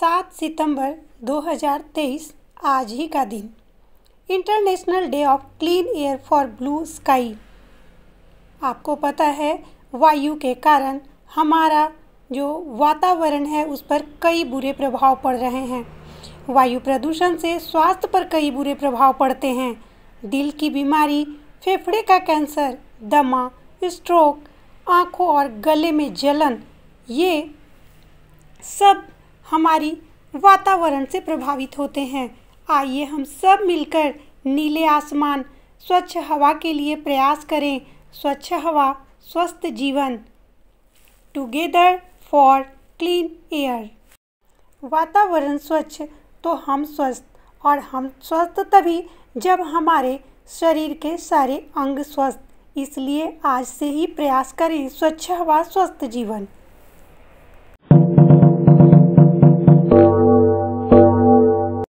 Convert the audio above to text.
सात सितंबर 2023 आज ही का दिन international day of clean air for blue sky आपको पता है वायु के कारण हमारा जो वातावरण है उस पर कई बुरे प्रभाव पड़ रहे हैं वायु प्रदूषण से स्वास्थ्य पर कई बुरे प्रभाव पड़ते हैं दिल की बीमारी फेफड़े का कैंसर दमा स्ट्रोक आँखों और गले में जलन ये सब हमारी वातावरण से प्रभावित होते हैं आइए हम सब मिलकर नीले आसमान स्वच्छ हवा के लिए प्रयास करें स्वच्छ हवा स्वस्थ जीवन टुगेदर फॉर क्लीन एयर वातावरण स्वच्छ तो हम स्वस्थ और हम स्वस्थ तभी जब हमारे शरीर के सारे अंग स्वस्थ इसलिए आज से ही प्रयास करें स्वच्छ हवा स्वस्थ जीवन